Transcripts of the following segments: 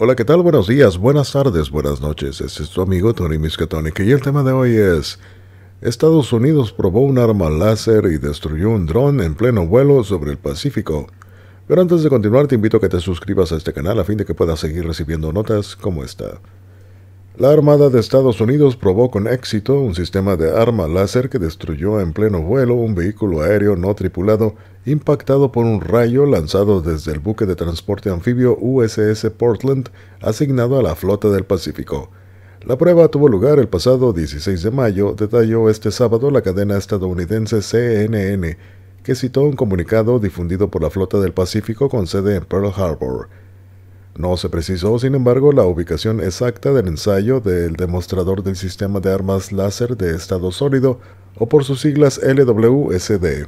Hola, ¿qué tal? Buenos días, buenas tardes, buenas noches. Este es tu amigo Tony Miskatonic y el tema de hoy es Estados Unidos probó un arma láser y destruyó un dron en pleno vuelo sobre el Pacífico. Pero antes de continuar te invito a que te suscribas a este canal a fin de que puedas seguir recibiendo notas como esta. La Armada de Estados Unidos probó con éxito un sistema de arma láser que destruyó en pleno vuelo un vehículo aéreo no tripulado impactado por un rayo lanzado desde el buque de transporte anfibio USS Portland asignado a la Flota del Pacífico. La prueba tuvo lugar el pasado 16 de mayo, detalló este sábado la cadena estadounidense CNN, que citó un comunicado difundido por la Flota del Pacífico con sede en Pearl Harbor. No se precisó, sin embargo, la ubicación exacta del ensayo del demostrador del sistema de armas láser de estado sólido, o por sus siglas LWSD.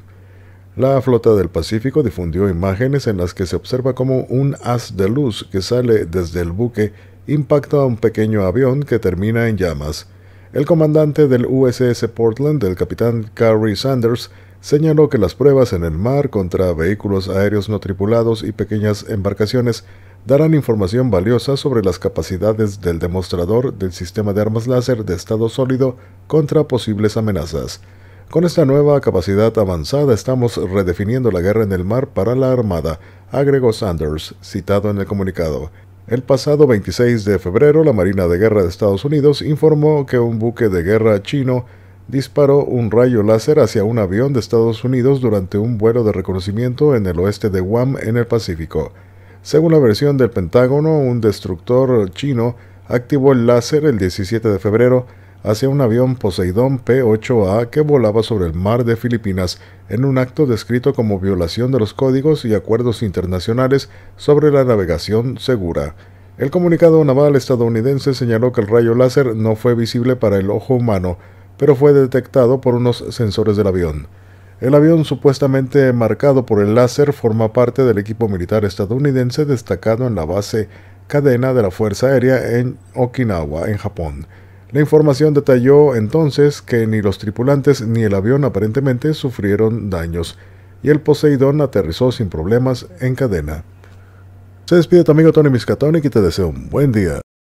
La flota del Pacífico difundió imágenes en las que se observa como un haz de luz que sale desde el buque impacta a un pequeño avión que termina en llamas. El comandante del USS Portland, el capitán Carrie Sanders, señaló que las pruebas en el mar contra vehículos aéreos no tripulados y pequeñas embarcaciones darán información valiosa sobre las capacidades del demostrador del sistema de armas láser de estado sólido contra posibles amenazas. Con esta nueva capacidad avanzada estamos redefiniendo la guerra en el mar para la Armada, agregó Sanders, citado en el comunicado. El pasado 26 de febrero, la Marina de Guerra de Estados Unidos informó que un buque de guerra chino disparó un rayo láser hacia un avión de Estados Unidos durante un vuelo de reconocimiento en el oeste de Guam, en el Pacífico. Según la versión del Pentágono, un destructor chino activó el láser el 17 de febrero hacia un avión Poseidón P-8A que volaba sobre el mar de Filipinas en un acto descrito como violación de los códigos y acuerdos internacionales sobre la navegación segura. El comunicado naval estadounidense señaló que el rayo láser no fue visible para el ojo humano, pero fue detectado por unos sensores del avión. El avión supuestamente marcado por el láser forma parte del equipo militar estadounidense destacado en la base cadena de la Fuerza Aérea en Okinawa, en Japón. La información detalló entonces que ni los tripulantes ni el avión aparentemente sufrieron daños y el Poseidón aterrizó sin problemas en cadena. Se despide tu amigo Tony Miscatoni y te deseo un buen día.